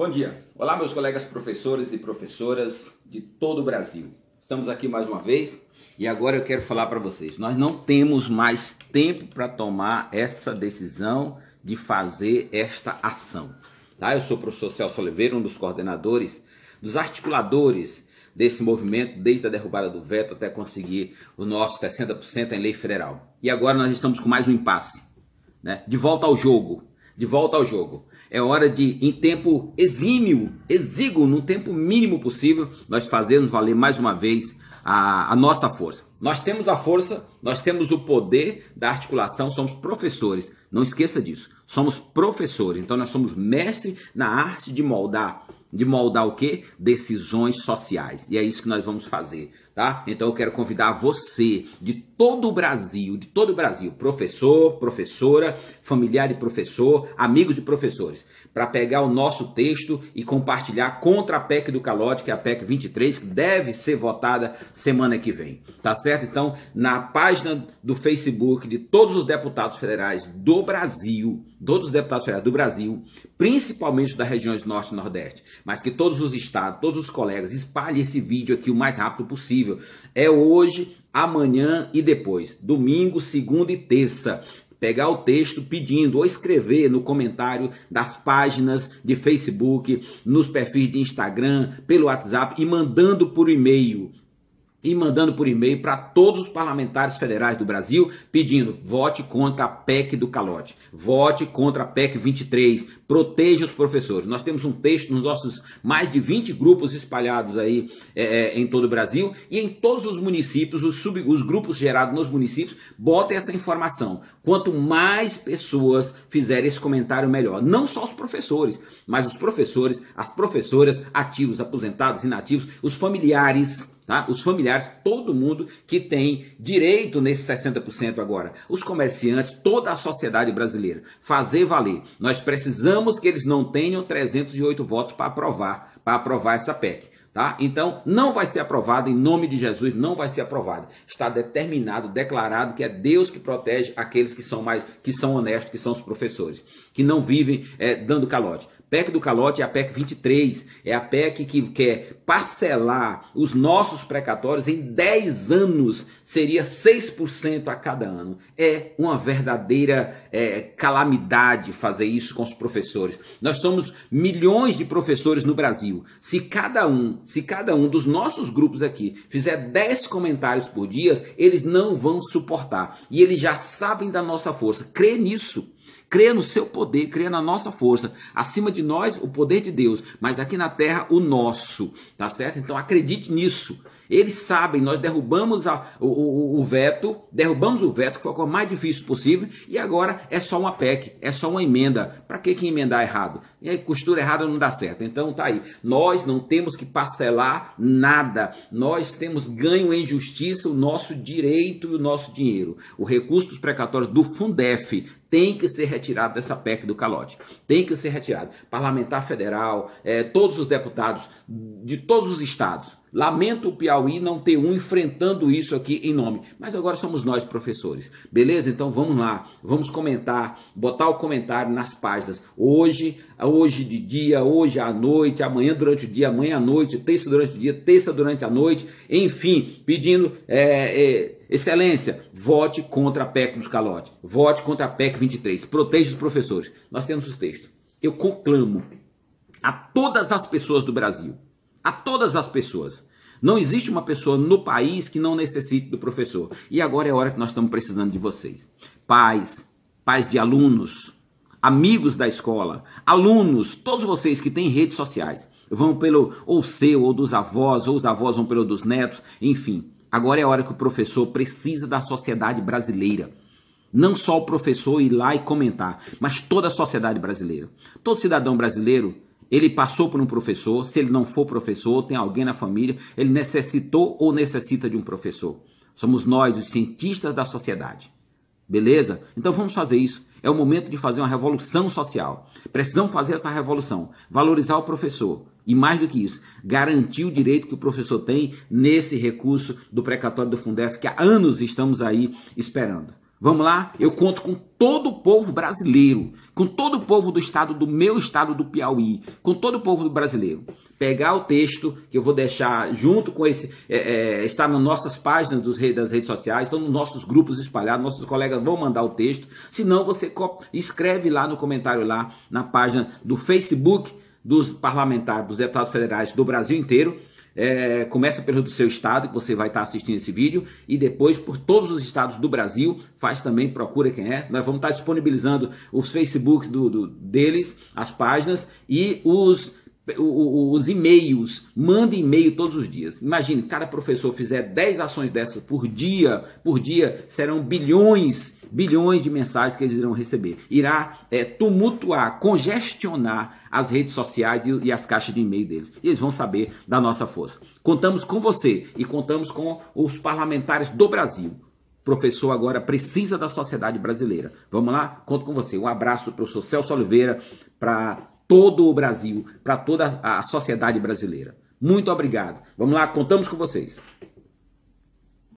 Bom dia. Olá, meus colegas professores e professoras de todo o Brasil. Estamos aqui mais uma vez e agora eu quero falar para vocês. Nós não temos mais tempo para tomar essa decisão de fazer esta ação. Tá? Eu sou o professor Celso Oliveira, um dos coordenadores, dos articuladores desse movimento, desde a derrubada do veto até conseguir o nosso 60% em lei federal. E agora nós estamos com mais um impasse. Né? De volta ao jogo. De volta ao jogo. É hora de, em tempo exímio, exíguo, no tempo mínimo possível, nós fazermos valer mais uma vez a, a, nossa força. Nós temos a força, nós temos o poder da articulação, somos professores. Não esqueça disso. Somos professores, então nós somos mestres na arte de moldar. De moldar o quê? Decisões sociais. E é isso que nós vamos fazer tá? Então eu quero convidar você de todo o Brasil, de todo o Brasil, professor, professora, familiar de professor, amigos de professores, para pegar o nosso texto e compartilhar contra a PEC do calote, que é a PEC 23, que deve ser votada semana que vem, tá certo? Então, na página do Facebook de todos os deputados federais do Brasil, todos os deputados federais do Brasil, principalmente das regiões Norte e Nordeste, mas que todos os estados, todos os colegas espalhem esse vídeo aqui o mais rápido possível possível. É hoje, amanhã e depois. Domingo, segunda e terça pegar o texto pedindo ou escrever no comentário das páginas de Facebook, nos perfis de Instagram, pelo WhatsApp e mandando por e-mail e mandando por e-mail para todos os parlamentares federais do Brasil pedindo vote contra a PEC do calote, vote contra a PEC 23, proteja os professores. Nós temos um texto nos nossos mais de 20 grupos espalhados aí é, é, em todo o Brasil e em todos os municípios, os, sub, os grupos gerados nos municípios, botem essa informação. Quanto mais pessoas fizerem esse comentário, melhor. Não só os professores, mas os professores, as professoras, ativos, aposentados, inativos, os familiares, Tá? Os familiares, todo mundo que tem direito nesses 60% agora. Os comerciantes, toda a sociedade brasileira. Fazer valer. Nós precisamos que eles não tenham 308 votos para aprovar, para aprovar essa PEC. Tá? Então, não vai ser aprovado, em nome de Jesus, não vai ser aprovado. Está determinado, declarado que é Deus que protege aqueles que são mais, que são honestos, que são os professores que não vivem é, dando calote. PEC do calote é a PEC 23, é a PEC que quer parcelar os nossos precatórios em 10 anos, seria 6% a cada ano. É uma verdadeira é, calamidade fazer isso com os professores. Nós somos milhões de professores no Brasil. Se cada um, se cada um dos nossos grupos aqui fizer 10 comentários por dia, eles não vão suportar. E eles já sabem da nossa força. Crê nisso crê no seu poder, crê na nossa força. Acima de nós, o poder de Deus, mas aqui na terra, o nosso, tá certo? Então acredite nisso. Eles sabem, nós derrubamos a, o, o, o, veto, derrubamos o veto, que foi a coisa mais difícil possível, e agora é só uma PEC, é só uma emenda. Para que, que emendar errado? E aí, costura errada não dá certo. Então tá aí. Nós não temos que parcelar nada. Nós temos ganho em justiça o nosso direito e o nosso dinheiro. O recurso dos precatórios do Fundef tem que ser retirado dessa PEC do calote. Tem que ser retirado. Parlamentar federal, eh, todos os deputados de todos os estados Lamento o Piauí não ter um enfrentando isso aqui em nome. Mas agora somos nós, professores. Beleza? Então vamos lá. Vamos comentar, botar o comentário nas páginas. Hoje, hoje de dia, hoje à noite, amanhã durante o dia, amanhã à noite, terça durante o dia, terça durante a noite. Enfim, pedindo. É, é, excelência, vote contra a PEC dos calotes. Vote contra a PEC 23. Proteja os professores. Nós temos os textos. Eu conclamo a todas as pessoas do Brasil a todas as pessoas. Não existe uma pessoa no país que não necessite do professor. E agora é a hora que nós estamos precisando de vocês. Pais, pais de alunos, amigos da escola, alunos, todos vocês que têm redes sociais, vão pelo ou seu, ou dos avós, ou os avós vão pelo dos netos, enfim. Agora é a hora que o professor precisa da sociedade brasileira. Não só o professor ir lá e comentar, mas toda a sociedade brasileira. Todo cidadão brasileiro ele passou por um professor, se ele não for professor, tem alguém na família, ele necessitou ou necessita de um professor. Somos nós, os cientistas da sociedade. Beleza? Então vamos fazer isso. É o momento de fazer uma revolução social. Precisamos fazer essa revolução. Valorizar o professor. E mais do que isso, garantir o direito que o professor tem nesse recurso do precatório do Fundef, que há anos estamos aí esperando. Vamos lá? Eu conto com todo o povo brasileiro, com todo o povo do estado, do meu estado do Piauí, com todo o povo brasileiro. Pegar o texto que eu vou deixar junto com esse. É, é, está nas nossas páginas dos, das redes sociais, estão nos nossos grupos espalhados, nossos colegas vão mandar o texto. Se não, você escreve lá no comentário, lá na página do Facebook dos parlamentares, dos deputados federais do Brasil inteiro é, começa pelo do seu estado, que você vai estar assistindo esse vídeo, e depois por todos os estados do Brasil, faz também, procura quem é. Nós vamos estar disponibilizando os Facebook do, do deles, as páginas, e os os e-mails, manda e-mail todos os dias. Imagine, cada professor fizer 10 ações dessas por dia, por dia serão bilhões, bilhões de mensagens que eles irão receber. Irá é, tumultuar, congestionar as redes sociais e, e as caixas de e-mail deles. E eles vão saber da nossa força. Contamos com você e contamos com os parlamentares do Brasil. O professor agora precisa da sociedade brasileira. Vamos lá? Conto com você. Um abraço o professor Celso Oliveira para todo o Brasil, para toda a sociedade brasileira. Muito obrigado. Vamos lá, contamos com vocês.